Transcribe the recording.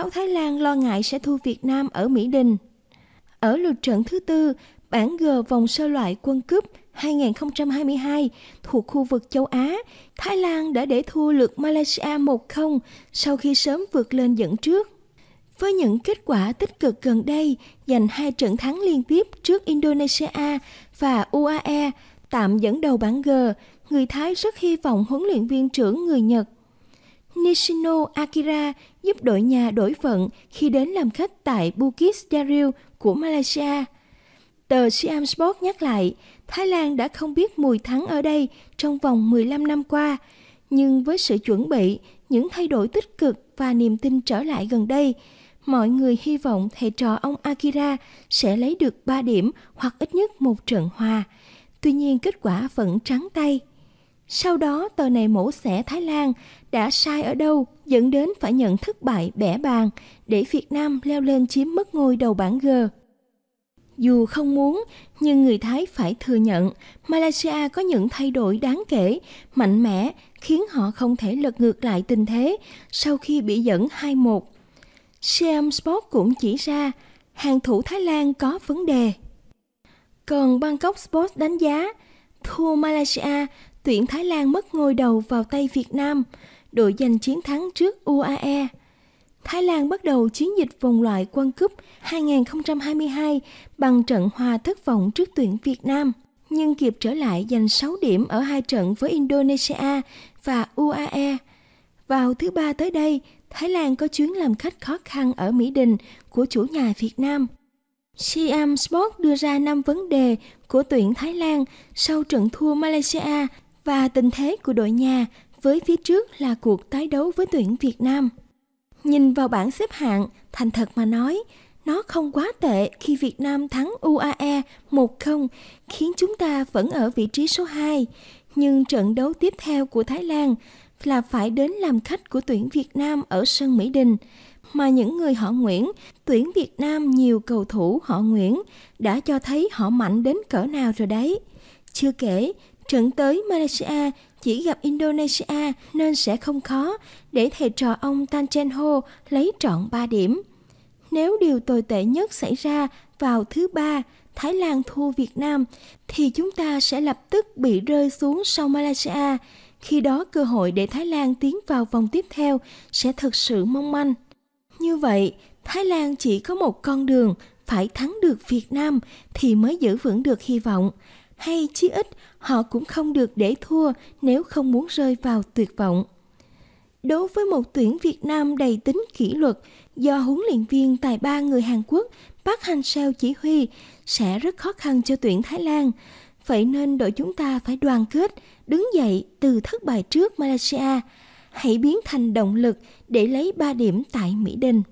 báo Thái Lan lo ngại sẽ thua Việt Nam ở Mỹ Đình. Ở lượt trận thứ tư, bảng G vòng sơ loại quân cúp 2022 thuộc khu vực châu Á, Thái Lan đã để thua lượt Malaysia 1-0 sau khi sớm vượt lên dẫn trước. Với những kết quả tích cực gần đây, giành hai trận thắng liên tiếp trước Indonesia và UAE, tạm dẫn đầu bảng G, người Thái rất hy vọng huấn luyện viên trưởng người Nhật Nishino Akira giúp đội nhà đổi phận khi đến làm khách tại Bukit Jaril của Malaysia. Tờ Siam Sport nhắc lại, Thái Lan đã không biết mùi thắng ở đây trong vòng 15 năm qua, nhưng với sự chuẩn bị, những thay đổi tích cực và niềm tin trở lại gần đây, mọi người hy vọng thầy trò ông Akira sẽ lấy được 3 điểm hoặc ít nhất một trận hòa. Tuy nhiên kết quả vẫn trắng tay. Sau đó tờ này mổ xẻ Thái Lan đã sai ở đâu dẫn đến phải nhận thất bại bẻ bàn để Việt Nam leo lên chiếm mất ngôi đầu bảng G. Dù không muốn, nhưng người Thái phải thừa nhận Malaysia có những thay đổi đáng kể, mạnh mẽ khiến họ không thể lật ngược lại tình thế sau khi bị dẫn 2-1. Siam Sport cũng chỉ ra hàng thủ Thái Lan có vấn đề. Còn Bangkok Sports đánh giá thua Malaysia tuyển Thái Lan mất ngôi đầu vào tay Việt Nam, đội giành chiến thắng trước UAE. Thái Lan bắt đầu chiến dịch vòng loại World Cup 2022 bằng trận hòa thất vọng trước tuyển Việt Nam, nhưng kịp trở lại giành 6 điểm ở hai trận với Indonesia và UAE. Vào thứ ba tới đây, Thái Lan có chuyến làm khách khó khăn ở Mỹ Đình của chủ nhà Việt Nam. Siam Sport đưa ra 5 vấn đề của tuyển Thái Lan sau trận thua Malaysia và tình thế của đội nhà với phía trước là cuộc tái đấu với tuyển Việt Nam. Nhìn vào bảng xếp hạng, thành thật mà nói, nó không quá tệ khi Việt Nam thắng UAE 1-0, khiến chúng ta vẫn ở vị trí số 2. Nhưng trận đấu tiếp theo của Thái Lan là phải đến làm khách của tuyển Việt Nam ở sân Mỹ Đình. Mà những người họ Nguyễn, tuyển Việt Nam nhiều cầu thủ họ Nguyễn đã cho thấy họ mạnh đến cỡ nào rồi đấy. Chưa kể, Trận tới Malaysia chỉ gặp Indonesia nên sẽ không khó để thầy trò ông Tan Chen Ho lấy trọn 3 điểm. Nếu điều tồi tệ nhất xảy ra vào thứ ba Thái Lan thua Việt Nam thì chúng ta sẽ lập tức bị rơi xuống sau Malaysia. Khi đó cơ hội để Thái Lan tiến vào vòng tiếp theo sẽ thực sự mong manh. Như vậy, Thái Lan chỉ có một con đường phải thắng được Việt Nam thì mới giữ vững được hy vọng hay chí ít họ cũng không được để thua nếu không muốn rơi vào tuyệt vọng. Đối với một tuyển Việt Nam đầy tính kỷ luật do huấn luyện viên tài ba người Hàn Quốc Park Hang-seo chỉ huy sẽ rất khó khăn cho tuyển Thái Lan. Vậy nên đội chúng ta phải đoàn kết, đứng dậy từ thất bại trước Malaysia. Hãy biến thành động lực để lấy 3 điểm tại Mỹ Đình.